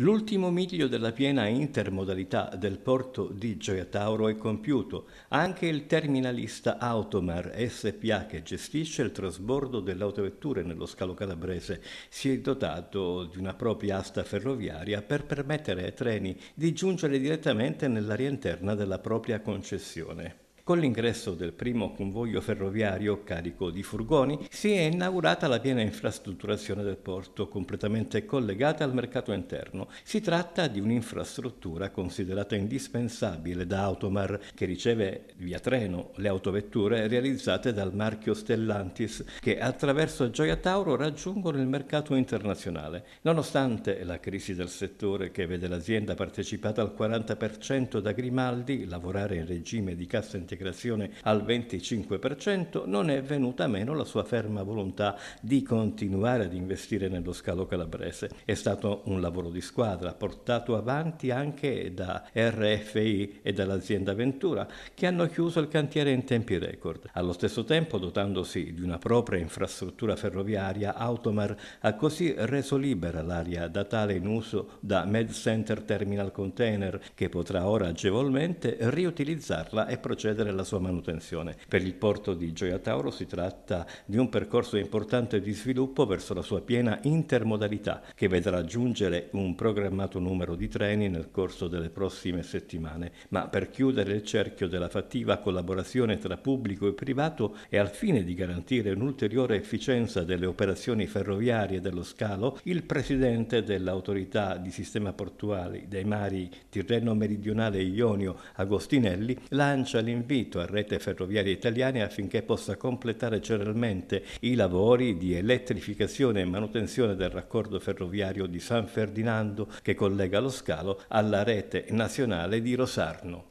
L'ultimo miglio della piena intermodalità del porto di Gioia Tauro è compiuto. Anche il terminalista Automar SPA che gestisce il trasbordo delle autovetture nello scalo calabrese si è dotato di una propria asta ferroviaria per permettere ai treni di giungere direttamente nell'area interna della propria concessione. Con l'ingresso del primo convoglio ferroviario carico di furgoni si è inaugurata la piena infrastrutturazione del porto, completamente collegata al mercato interno. Si tratta di un'infrastruttura considerata indispensabile da Automar, che riceve via treno le autovetture realizzate dal marchio Stellantis, che attraverso Gioia Tauro raggiungono il mercato internazionale. Nonostante la crisi del settore che vede l'azienda partecipata al 40% da Grimaldi lavorare in regime di cassa integrazione, integrazione al 25%, non è venuta meno la sua ferma volontà di continuare ad investire nello scalo calabrese. È stato un lavoro di squadra portato avanti anche da RFI e dall'azienda Ventura, che hanno chiuso il cantiere in tempi record. Allo stesso tempo, dotandosi di una propria infrastruttura ferroviaria, Automar ha così reso libera l'area datale in uso da Med Center Terminal Container, che potrà ora agevolmente riutilizzarla e procedere e la sua manutenzione. Per il porto di Gioia Tauro si tratta di un percorso importante di sviluppo verso la sua piena intermodalità, che vedrà aggiungere un programmato numero di treni nel corso delle prossime settimane. Ma per chiudere il cerchio della fattiva collaborazione tra pubblico e privato e al fine di garantire un'ulteriore efficienza delle operazioni ferroviarie dello scalo, il presidente dell'autorità di sistema portuale dei mari Tirreno Meridionale Ionio Agostinelli lancia l'invito invito a Rete Ferroviaria Italiana affinché possa completare celermente i lavori di elettrificazione e manutenzione del raccordo ferroviario di San Ferdinando che collega lo scalo alla rete nazionale di Rosarno.